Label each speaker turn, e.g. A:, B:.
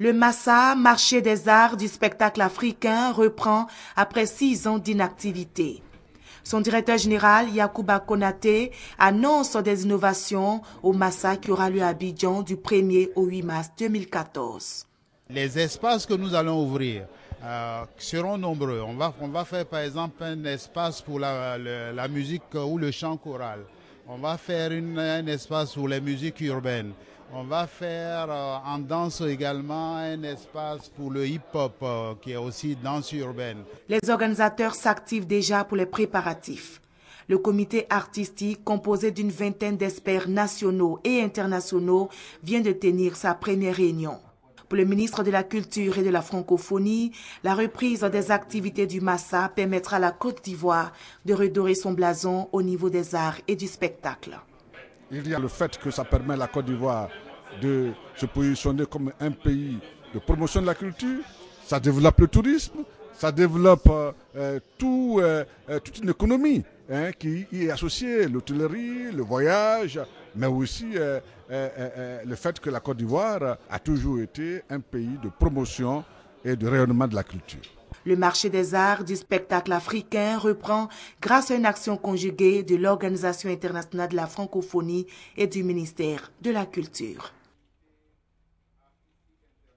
A: Le Massa, marché des arts du spectacle africain, reprend après six ans d'inactivité. Son directeur général, Yacouba Konate, annonce des innovations au Massa qui aura lieu à Abidjan du 1er au 8 mars 2014.
B: Les espaces que nous allons ouvrir euh, seront nombreux. On va, on va faire par exemple un espace pour la musique ou le chant choral on va faire un espace pour les musiques urbaines. On va faire euh, en danse également un espace pour le hip-hop, euh, qui est aussi danse urbaine. Les
A: organisateurs s'activent déjà pour les préparatifs. Le comité artistique, composé d'une vingtaine d'experts nationaux et internationaux, vient de tenir sa première réunion. Pour le ministre de la Culture et de la Francophonie, la reprise des activités du Massa permettra à la Côte d'Ivoire de redorer son blason au niveau des arts et du spectacle.
C: Il y a le fait que ça permet à la Côte d'Ivoire de se positionner comme un pays de promotion de la culture, ça développe le tourisme, ça développe euh, euh, tout, euh, toute une économie hein, qui y est associée, l'hôtellerie, le voyage, mais aussi le fait que la Côte d'Ivoire a toujours été un pays de promotion et de rayonnement de la culture. Le marché des arts
A: du spectacle africain reprend grâce à une action conjuguée de l'Organisation internationale de la francophonie et du ministère de la Culture.